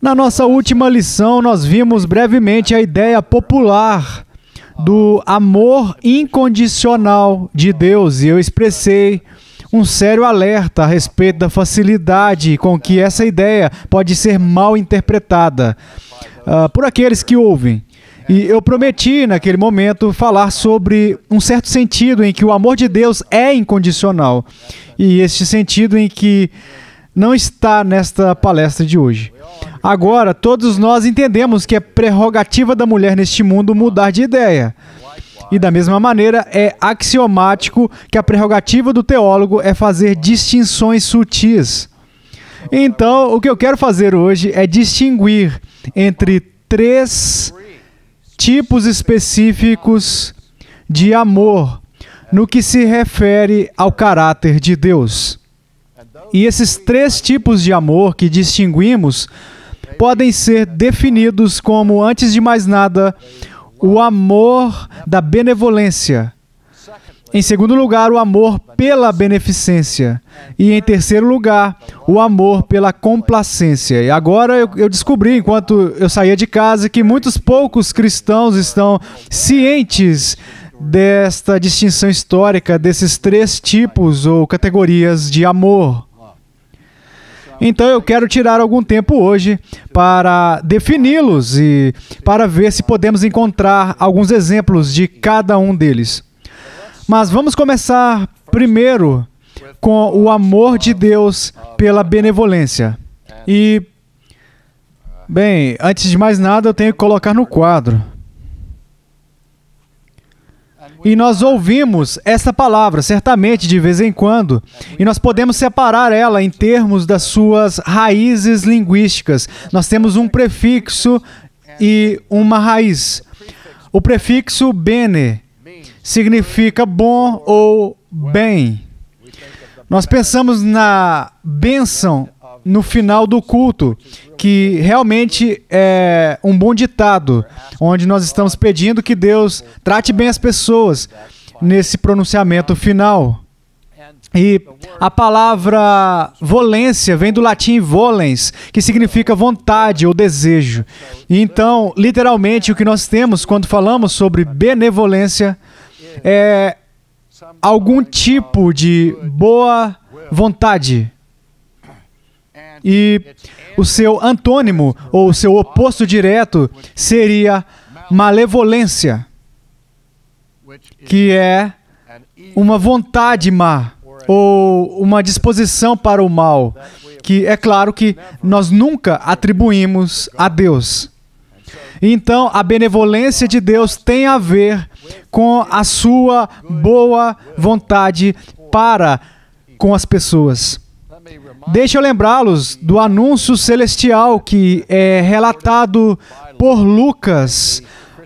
Na nossa última lição, nós vimos brevemente a ideia popular do amor incondicional de Deus e eu expressei um sério alerta a respeito da facilidade com que essa ideia pode ser mal interpretada uh, por aqueles que ouvem. E eu prometi naquele momento falar sobre um certo sentido em que o amor de Deus é incondicional e este sentido em que não está nesta palestra de hoje. Agora, todos nós entendemos que é prerrogativa da mulher neste mundo mudar de ideia. E da mesma maneira, é axiomático que a prerrogativa do teólogo é fazer distinções sutis. Então, o que eu quero fazer hoje é distinguir entre três tipos específicos de amor no que se refere ao caráter de Deus. E esses três tipos de amor que distinguimos podem ser definidos como, antes de mais nada, o amor da benevolência. Em segundo lugar, o amor pela beneficência. E em terceiro lugar, o amor pela complacência. E agora eu, eu, descobri, enquanto eu saía de casa, que muitos poucos cristãos estão cientes desta distinção histórica desses três tipos ou categorias de amor. Então eu quero tirar algum tempo hoje para defini-los e para ver se podemos encontrar alguns exemplos de cada um deles. Mas vamos começar primeiro com o amor de Deus pela benevolência. E, bem, antes de mais nada, eu tenho que colocar no quadro. E nós ouvimos essa palavra, certamente, de vez em quando, e nós podemos separar ela em termos das suas raízes linguísticas. Nós temos um prefixo e uma raiz. O prefixo bene significa bom ou bem. Nós pensamos na bênção no final do culto, que realmente é um bom ditado, onde nós estamos pedindo que Deus trate bem as pessoas nesse pronunciamento final. E a palavra volência vem do latim volens, que significa vontade ou desejo. E então, literalmente, o que nós temos quando falamos sobre benevolência é algum tipo de boa vontade e o seu antônimo, ou o seu oposto direto, seria malevolência, que é uma vontade má ou uma disposição para o mal, que é claro que nós nunca atribuímos a Deus. Então, a benevolência de Deus tem a ver com a sua boa vontade para com as pessoas. Deixa eu lembrá-los do anúncio celestial que é relatado por Lucas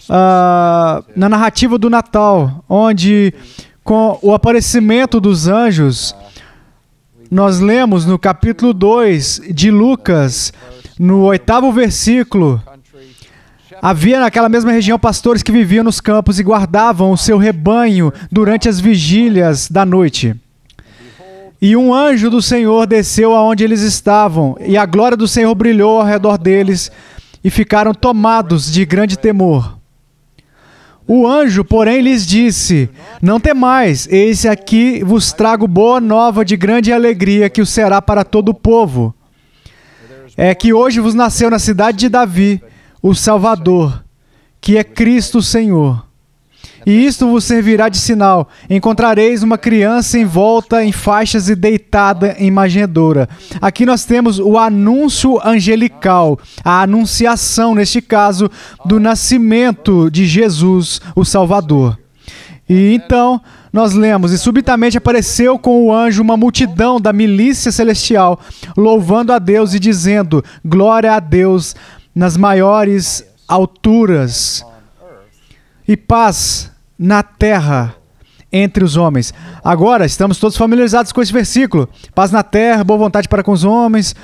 uh, na narrativa do Natal, onde com o aparecimento dos anjos, nós lemos no capítulo 2 de Lucas, no oitavo versículo, Havia naquela mesma região pastores que viviam nos campos e guardavam o seu rebanho durante as vigílias da noite. E um anjo do Senhor desceu aonde eles estavam, e a glória do Senhor brilhou ao redor deles, e ficaram tomados de grande temor. O anjo, porém, lhes disse: Não temais, eis aqui vos trago boa nova de grande alegria que o será para todo o povo. É que hoje vos nasceu na cidade de Davi o Salvador, que é Cristo Senhor e isto vos servirá de sinal. Encontrareis uma criança envolta em faixas e deitada em magedoura. Aqui nós temos o anúncio angelical, a anunciação, neste caso, do nascimento de Jesus, o Salvador. E então nós lemos: E subitamente apareceu com o anjo uma multidão da milícia celestial, louvando a Deus e dizendo: Glória a Deus nas maiores alturas e paz na terra entre os homens. Agora, estamos todos familiarizados com esse versículo. Paz na terra, boa vontade para com os homens.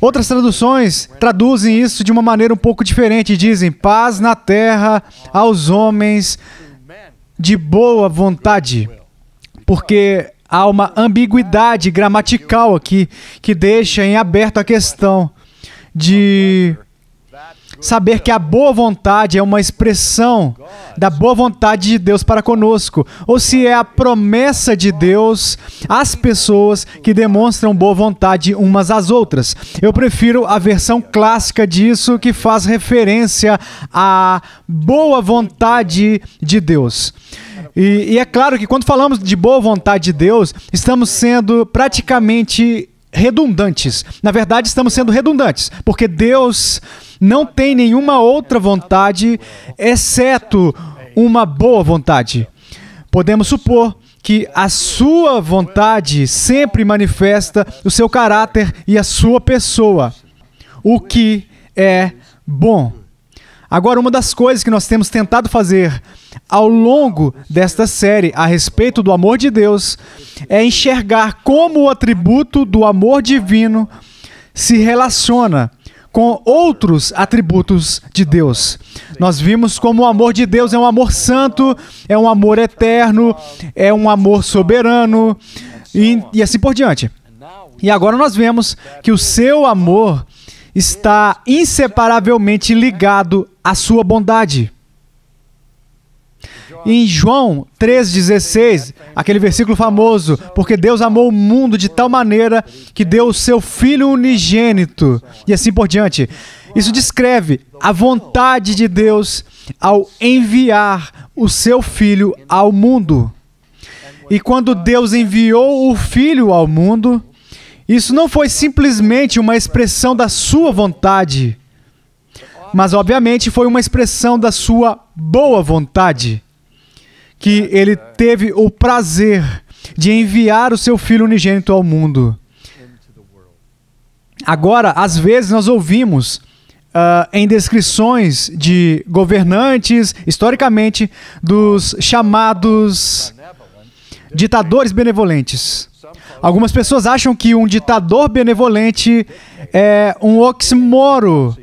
Outras traduções traduzem isso de uma maneira um pouco diferente. Dizem: paz na terra aos homens de boa vontade. Porque há uma ambiguidade gramatical aqui que deixa em aberto a questão de saber que a boa vontade é uma expressão da boa vontade de Deus para conosco, ou se é a promessa de Deus às pessoas que demonstram boa vontade umas às outras. Eu prefiro a versão clássica disso que faz referência à boa vontade de Deus. E, e, é claro que quando falamos de boa vontade de Deus, estamos sendo praticamente redundantes. Na verdade, estamos sendo redundantes, porque Deus não tem nenhuma outra vontade exceto uma boa vontade. Podemos supor que a sua vontade sempre manifesta o seu caráter e a sua pessoa, o que é bom. Agora, uma das coisas que nós temos tentado fazer ao longo desta série a respeito do amor de Deus é enxergar como o atributo do amor divino se relaciona com outros atributos de Deus. Nós vimos como o amor de Deus é um amor santo, é um amor eterno, é um amor soberano e, e assim por diante. E agora nós vemos que o seu amor está inseparavelmente ligado à sua bondade. Em João 3,16, aquele versículo famoso, porque Deus amou o mundo de tal maneira que deu o seu Filho unigênito, e assim por diante. Isso descreve a vontade de Deus ao enviar o seu Filho ao mundo. E quando Deus enviou o Filho ao mundo, isso não foi simplesmente uma expressão da sua vontade, mas obviamente foi uma expressão da sua boa vontade, que ele teve o prazer de enviar o seu filho unigênito ao mundo. Agora, às vezes nós ouvimos uh, em descrições de governantes, historicamente, dos chamados ditadores benevolentes. Algumas pessoas acham que um ditador benevolente é um oximoro,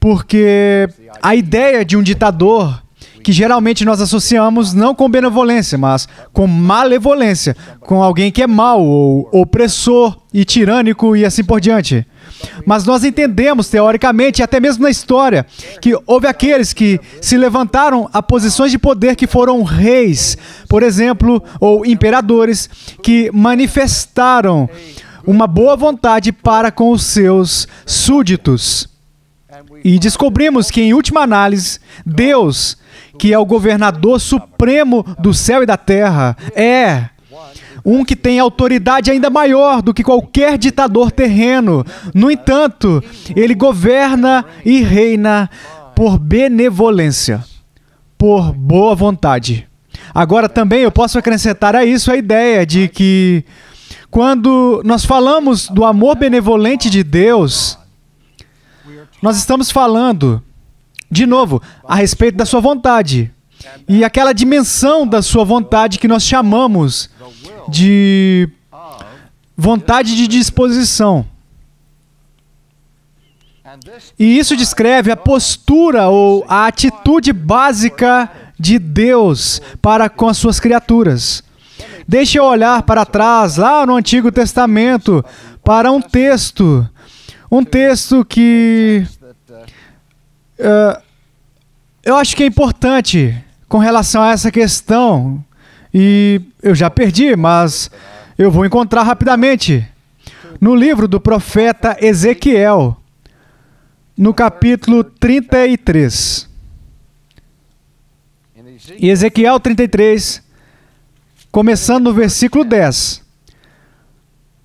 porque a ideia de um ditador que geralmente nós associamos não com benevolência, mas com malevolência, com alguém que é mau ou opressor e tirânico e assim por diante. Mas nós entendemos teoricamente, até mesmo na história, que houve aqueles que se levantaram a posições de poder que foram reis, por exemplo, ou imperadores, que manifestaram uma boa vontade para com os seus súditos. E descobrimos que, em última análise, Deus, que é o governador supremo do céu e da terra, é um que tem autoridade ainda maior do que qualquer ditador terreno. No entanto, ele governa e reina por benevolência, por boa vontade. Agora também eu posso acrescentar a isso a ideia de que quando nós falamos do amor benevolente de Deus, nós estamos falando, de novo, a respeito da sua vontade. E aquela dimensão da sua vontade que nós chamamos de vontade de disposição. E isso descreve a postura ou a atitude básica de Deus para com as suas criaturas. Deixe eu olhar para trás, lá no Antigo Testamento, para um texto um texto que uh, eu acho que é importante com relação a essa questão, e eu já perdi, mas eu vou encontrar rapidamente. No livro do profeta Ezequiel, no capítulo 33. E Ezequiel 33, começando no versículo 10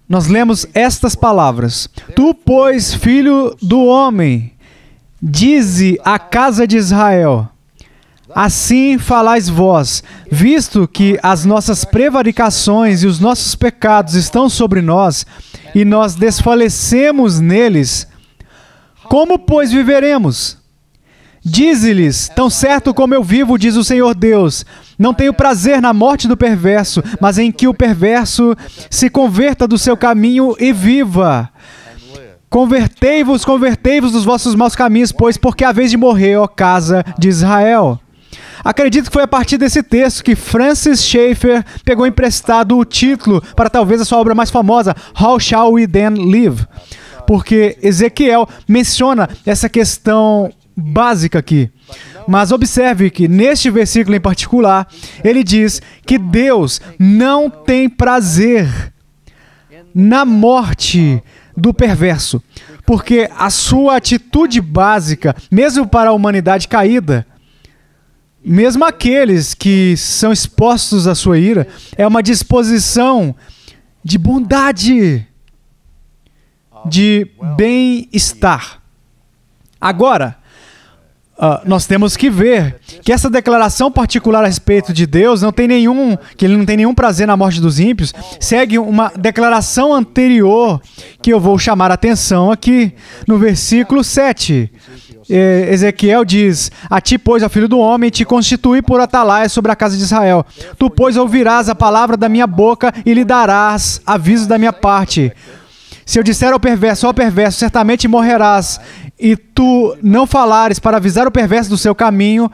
nós lemos estas palavras: Tu, pois, filho do homem, dize à casa de Israel: Assim falais vós, visto que as nossas prevaricações e os nossos pecados estão sobre nós, e nós desfalecemos neles, como, pois, viveremos? Dize-lhes: Tão certo como eu vivo, diz o Senhor Deus, não tenho prazer na morte do perverso, mas em que o perverso se converta do seu caminho e viva. Convertei-vos, convertei-vos dos vossos maus caminhos, pois porque a vez de morrer, ó casa de Israel. Acredito que foi a partir desse texto que Francis Schaeffer pegou emprestado o título para talvez a sua obra mais famosa, How Shall We Then Live? Porque Ezequiel menciona essa questão básica aqui. Mas observe que neste versículo em particular, ele diz que Deus não tem prazer na morte do perverso, porque a sua atitude básica, mesmo para a humanidade caída, mesmo aqueles que são expostos à sua ira, é uma disposição de bondade, de bem-estar. Agora, Uh, nós temos que ver que essa declaração particular a respeito de Deus não tem nenhum, que ele não tem nenhum prazer na morte dos ímpios, segue uma declaração anterior que eu vou chamar a atenção aqui no versículo 7. É, Ezequiel diz: A ti, pois, ó filho do homem, te constitui por atalaia sobre a casa de Israel. Tu, pois, ouvirás a palavra da minha boca e lhe darás aviso da minha parte. Se eu disser ao perverso, ó perverso, certamente morrerás e tu não falares para avisar o perverso do seu caminho,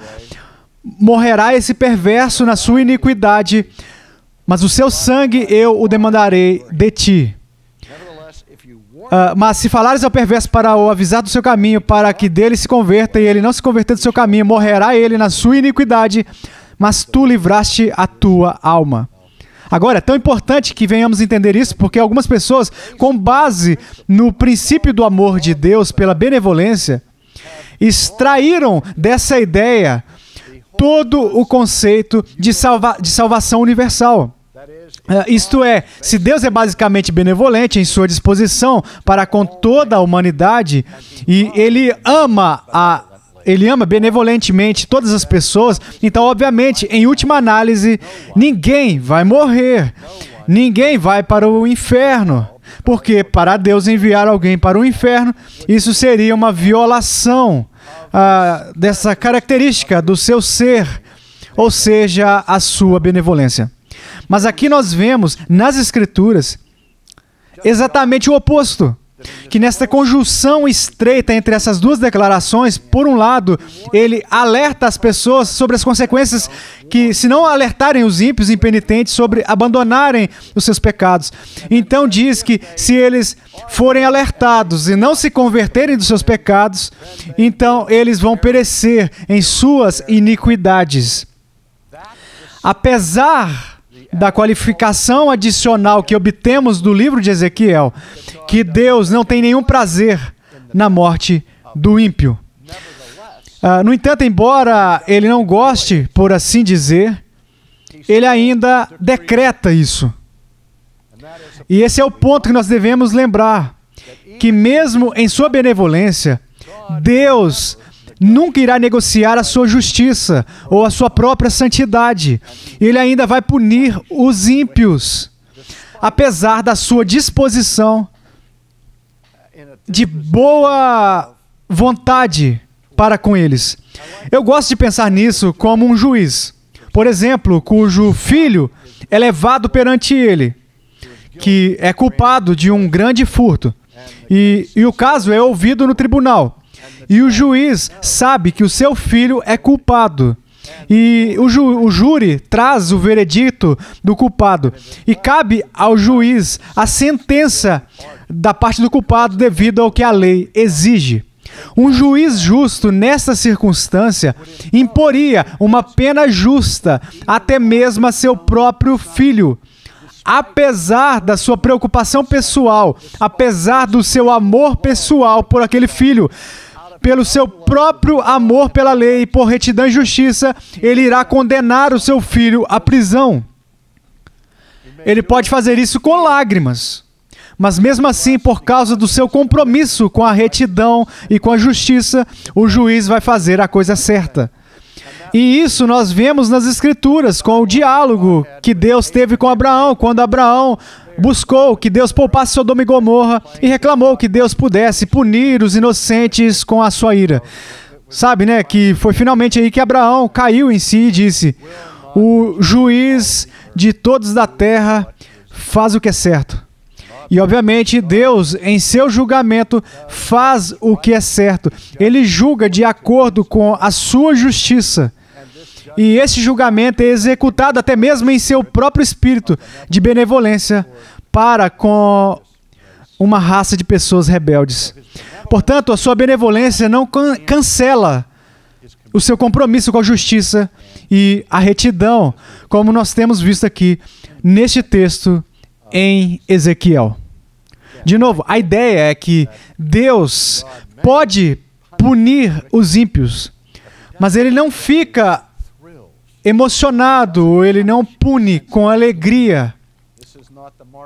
morrerá esse perverso na sua iniquidade, mas o seu sangue eu o demandarei de ti. Uh, mas se falares ao perverso para o avisar do seu caminho, para que dele se converta, e ele não se converter do seu caminho, morrerá ele na sua iniquidade, mas tu livraste a tua alma. Agora, é tão importante que venhamos entender isso, porque algumas pessoas, com base no princípio do amor de Deus pela benevolência, extraíram dessa ideia todo o conceito de, salva de salvação universal. É, isto é, se Deus é basicamente benevolente em sua disposição para com toda a humanidade e ele ama a ele ama benevolentemente todas as pessoas, então, obviamente, em última análise, ninguém vai morrer, ninguém vai para o inferno. Porque para Deus enviar alguém para o inferno, isso seria uma violação ah, dessa característica do seu ser, ou seja, a sua benevolência. Mas aqui nós vemos nas Escrituras exatamente o oposto que nesta conjunção estreita entre essas duas declarações, por um lado, ele alerta as pessoas sobre as consequências que, se não alertarem os ímpios impenitentes sobre abandonarem os seus pecados. Então diz que se eles forem alertados e não se converterem dos seus pecados, então eles vão perecer em suas iniquidades. Apesar da qualificação adicional que obtemos do livro de Ezequiel, que Deus não tem nenhum prazer na morte do ímpio. Ah, no entanto, embora ele não goste, por assim dizer, ele ainda decreta isso. E esse é o ponto que nós devemos lembrar: que mesmo em sua benevolência, Deus nunca irá negociar a sua justiça ou a sua própria santidade. Ele ainda vai punir os ímpios, apesar da sua disposição de boa vontade para com eles. Eu gosto de pensar nisso como um juiz, por exemplo, cujo filho é levado perante ele, que é culpado de um grande furto. E, e o caso é ouvido no tribunal. E o juiz sabe que o seu filho é culpado. E o, ju o, júri traz o veredito do culpado. E cabe ao juiz a sentença da parte do culpado devido ao que a lei exige. Um juiz justo nesta circunstância imporia uma pena justa até mesmo a seu próprio filho. Apesar da sua preocupação pessoal, apesar do seu amor pessoal por aquele filho, pelo seu próprio amor pela lei e por retidão e justiça, ele irá condenar o seu filho à prisão. Ele pode fazer isso com lágrimas, mas mesmo assim, por causa do seu compromisso com a retidão e com a justiça, o juiz vai fazer a coisa certa. E isso nós vemos nas Escrituras, com o diálogo que Deus teve com Abraão, quando Abraão buscou que Deus poupasse Sodoma e Gomorra e reclamou que Deus pudesse punir os inocentes com a sua ira. Sabe, né, que foi finalmente aí que Abraão caiu em si e disse: "O juiz de todos da terra faz o que é certo". E obviamente Deus, em seu julgamento, faz o que é certo. Ele julga de acordo com a sua justiça. E esse julgamento é executado até mesmo em seu próprio espírito de benevolência para com uma raça de pessoas rebeldes. Portanto, a sua benevolência não can cancela o seu compromisso com a justiça e a retidão, como nós temos visto aqui neste texto em Ezequiel. De novo, a ideia é que Deus pode punir os ímpios, mas ele não fica emocionado, ele não pune com alegria.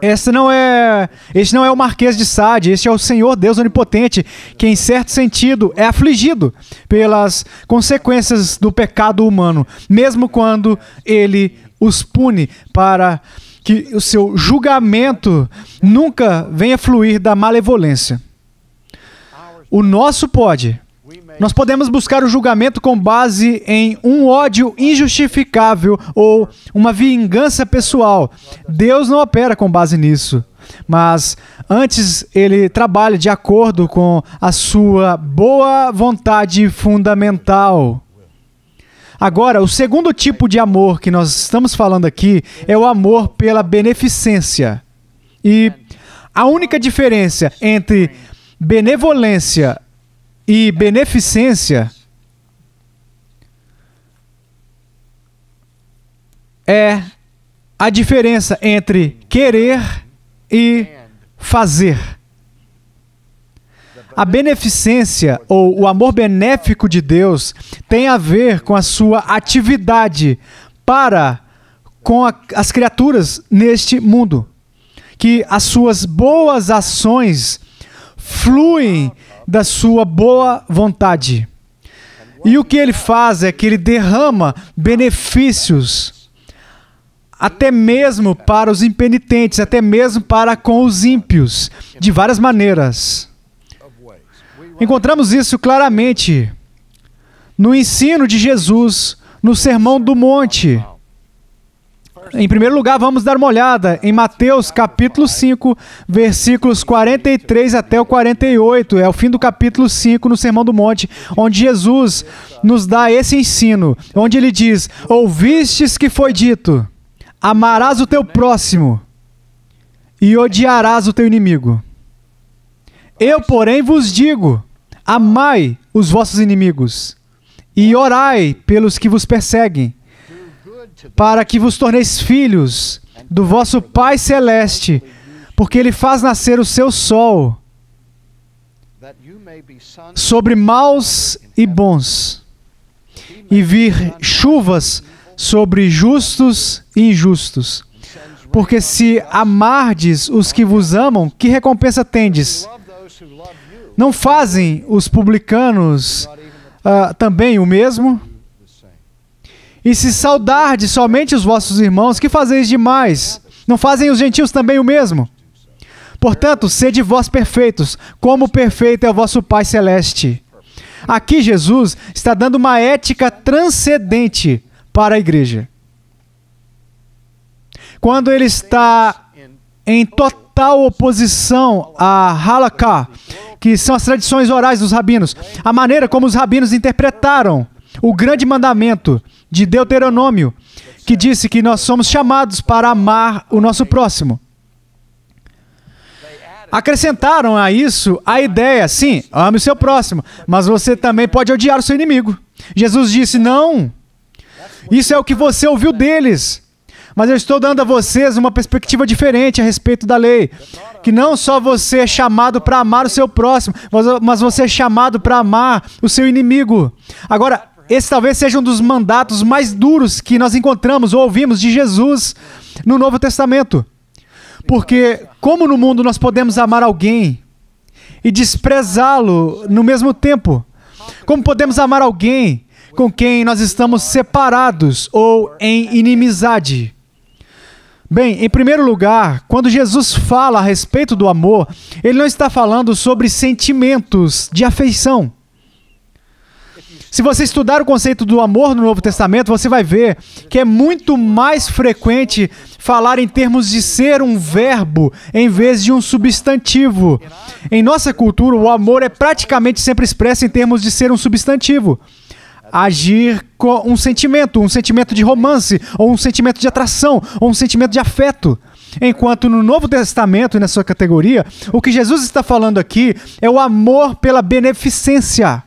Esse não é, este não é o Marquês de Sade, este é o Senhor Deus Onipotente, que em certo sentido é afligido pelas consequências do pecado humano, mesmo quando ele os pune para que o seu julgamento nunca venha fluir da malevolência. O nosso pode, nós podemos buscar o julgamento com base em um ódio injustificável ou uma vingança pessoal. Deus não opera com base nisso. Mas antes ele trabalha de acordo com a sua boa vontade fundamental. Agora, o segundo tipo de amor que nós estamos falando aqui é o amor pela beneficência. E a única diferença entre benevolência e beneficência é a diferença entre querer e fazer. A beneficência ou o amor benéfico de Deus tem a ver com a sua atividade para com a, as criaturas neste mundo. Que as suas boas ações fluem da sua boa vontade. E o que ele faz é que ele derrama benefícios, até mesmo para os impenitentes, até mesmo para com os ímpios, de várias maneiras. Encontramos isso claramente no ensino de Jesus, no Sermão do Monte. Em primeiro lugar, vamos dar uma olhada em Mateus capítulo 5, versículos 43 até o 48. É o fim do capítulo 5 no Sermão do Monte, onde Jesus nos dá esse ensino, onde ele diz: Ouvistes que foi dito: Amarás o teu próximo e odiarás o teu inimigo. Eu, porém, vos digo: amai os vossos inimigos e orai pelos que vos perseguem para que vos torneis filhos do vosso Pai Celeste, porque Ele faz nascer o seu sol sobre maus e bons, e vir chuvas sobre justos e injustos. Porque se amardes os que vos amam, que recompensa tendes? Não fazem os publicanos uh, também o mesmo? E se saudardes somente os vossos irmãos, que fazeis demais? Não fazem os gentios também o mesmo? Portanto, sede vós perfeitos, como perfeito é o vosso Pai Celeste. Aqui Jesus está dando uma ética transcendente para a igreja. Quando ele está em total oposição à halaká, que são as tradições orais dos rabinos, a maneira como os rabinos interpretaram o grande mandamento, de Deuteronômio, que disse que nós somos chamados para amar o nosso próximo. Acrescentaram a isso a ideia, sim, ame o seu próximo, mas você também pode odiar o seu inimigo. Jesus disse: não, isso é o que você ouviu deles, mas eu estou dando a vocês uma perspectiva diferente a respeito da lei. Que não só você é chamado para amar o seu próximo, mas você é chamado para amar o seu inimigo. Agora, esse talvez seja um dos mandatos mais duros que nós encontramos ou ouvimos de Jesus no Novo Testamento. Porque, como no mundo nós podemos amar alguém e desprezá-lo no mesmo tempo? Como podemos amar alguém com quem nós estamos separados ou em inimizade? Bem, em primeiro lugar, quando Jesus fala a respeito do amor, ele não está falando sobre sentimentos de afeição. Se você estudar o conceito do amor no Novo Testamento, você vai ver que é muito mais frequente falar em termos de ser um verbo em vez de um substantivo. Em nossa cultura, o amor é praticamente sempre expresso em termos de ser um substantivo. Agir com um sentimento, um sentimento de romance, ou um sentimento de atração, ou um sentimento de afeto. Enquanto no Novo Testamento e na sua categoria, o que Jesus está falando aqui é o amor pela beneficência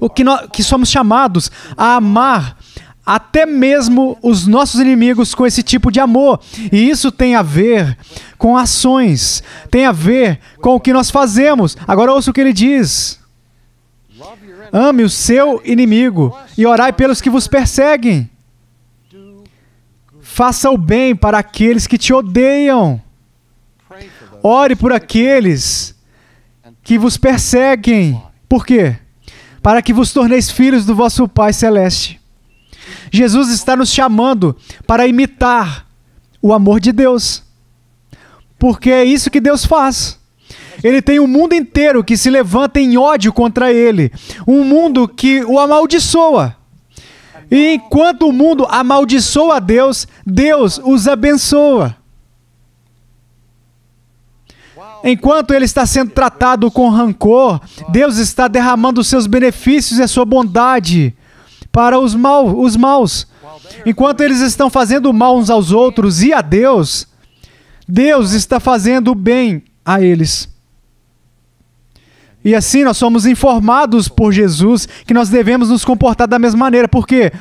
o que, nós, que somos chamados a amar até mesmo os nossos inimigos com esse tipo de amor. E isso tem a ver com ações, tem a ver com o que nós fazemos. Agora ouça o que ele diz. Ame o seu inimigo e orai pelos que vos perseguem. Faça o bem para aqueles que te odeiam. Ore por aqueles que vos perseguem. Por quê? para que vos torneis filhos do vosso Pai Celeste. Jesus está nos chamando para imitar o amor de Deus, porque é isso que Deus faz. Ele tem o um mundo inteiro que se levanta em ódio contra ele, um mundo que o amaldiçoa. E enquanto o mundo amaldiçoa a Deus, Deus os abençoa. Enquanto ele está sendo tratado com rancor, Deus está derramando os seus benefícios e a sua bondade para os, mal, os maus. Enquanto eles estão fazendo mal uns aos outros e a Deus, Deus está fazendo bem a eles. E assim nós somos informados por Jesus que nós devemos nos comportar da mesma maneira. Por quê?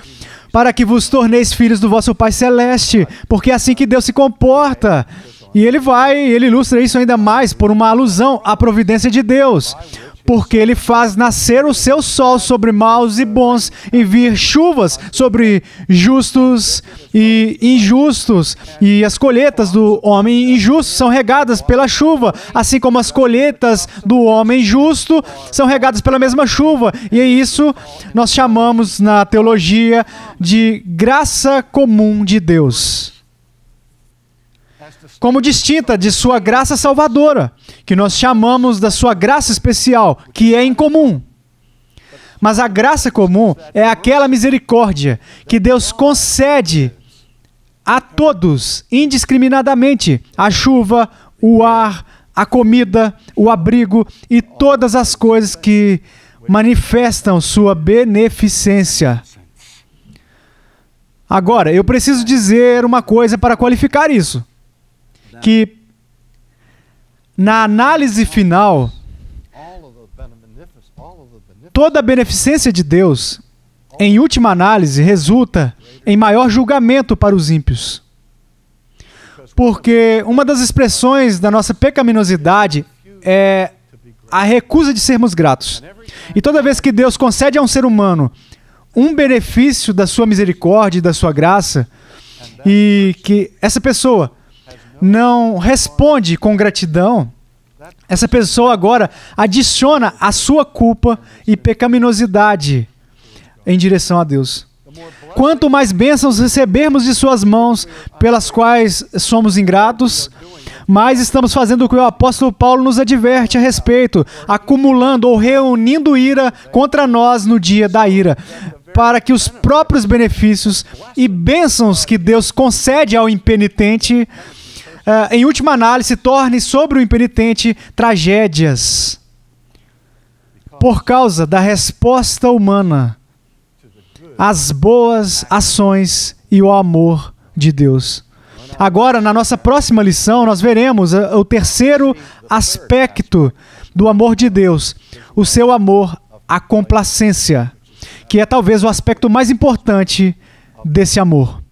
Para que vos torneis filhos do vosso Pai Celeste. Porque é assim que Deus se comporta. E ele vai, ele ilustra isso ainda mais por uma alusão à providência de Deus, porque ele faz nascer o seu sol sobre maus e bons, e vir chuvas sobre justos e injustos, e as colheitas do homem injusto são regadas pela chuva, assim como as colheitas do homem justo são regadas pela mesma chuva, e é isso nós chamamos na teologia de graça comum de Deus como distinta de sua graça salvadora, que nós chamamos da sua graça especial, que é incomum. Mas a graça comum é aquela misericórdia que Deus concede a todos, indiscriminadamente, a chuva, o ar, a comida, o abrigo e todas as coisas que manifestam sua beneficência. Agora, eu preciso dizer uma coisa para qualificar isso que na análise final, toda a beneficência de Deus, em última análise, resulta em maior julgamento para os ímpios. Porque uma das expressões da nossa pecaminosidade é a recusa de sermos gratos. E toda vez que Deus concede a um ser humano um benefício da sua misericórdia e da sua graça, e que essa pessoa não responde com gratidão, essa pessoa agora adiciona a sua culpa e pecaminosidade em direção a Deus. Quanto mais bênçãos recebermos de suas mãos, pelas quais somos ingratos, mais estamos fazendo o que o apóstolo Paulo nos adverte a respeito, acumulando ou reunindo ira contra nós no dia da ira, para que os próprios benefícios e bênçãos que Deus concede ao impenitente uh, em última análise, torne sobre o impenitente tragédias por causa da resposta humana às boas ações e o amor de Deus. Agora, na nossa próxima lição, nós veremos ah, o terceiro aspecto do amor de Deus, o seu amor à complacência, que é talvez o aspecto mais importante desse amor.